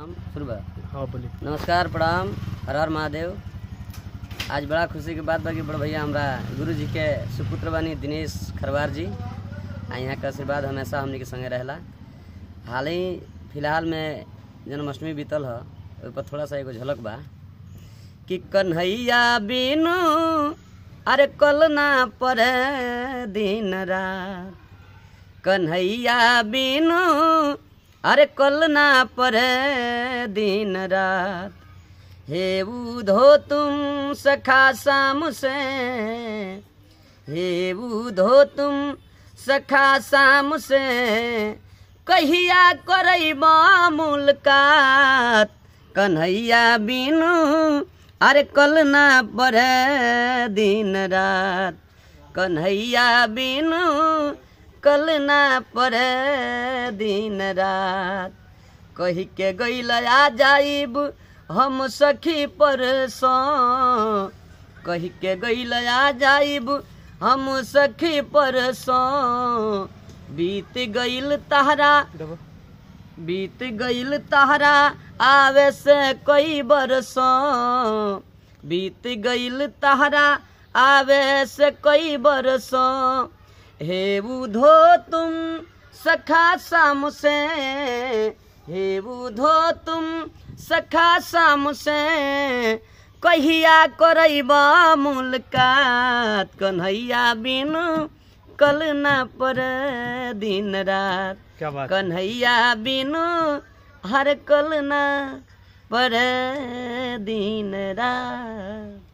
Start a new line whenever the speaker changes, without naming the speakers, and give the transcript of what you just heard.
हाँ नमस्कार प्रणाम हर हर महादेव आज बड़ा खुशी के बात बाकी बड़ भैया हमारा गुरु जी के सुपुत्र बानी दिनेश खरवार जी आ यहाँ के आशीर्वाद हमेशा हमने के संगे रहला हाल ही फिलहाल में जन्माष्टमी बीतल है पर थोड़ा सा एगो झलक बा कि कन्हैया बिनु अरे कलना पड़े दिन रात कन्हैया बिनु अरे कल ना परे दिन रात हे उधो तुम सखा शाम से हे उधो तुम सखा शाम से कहिया करब मुलकात कन्हैया बिनु अरे कल ना परे दिन रात कन्हैया बीनू कल ना पड़े दिन रात कह के गैल आ जाइब हम सखी पर कह के गैल आ जाइब हम सखी पर बीत गैल तहरा बीत गैल तहरा आवे से कई बरस बीत गैल तहरा आवे से कई बरसों हे बुधो तुम सखा साम से हे बुधो तुम सखा साम से कहिया करब मुलकात कन्हैया बिनु कल ना पर दिन रात कन्हैया बिनु हर कल ना पर दिन रात